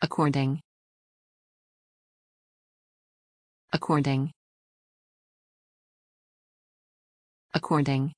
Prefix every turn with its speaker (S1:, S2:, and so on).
S1: According. According. According.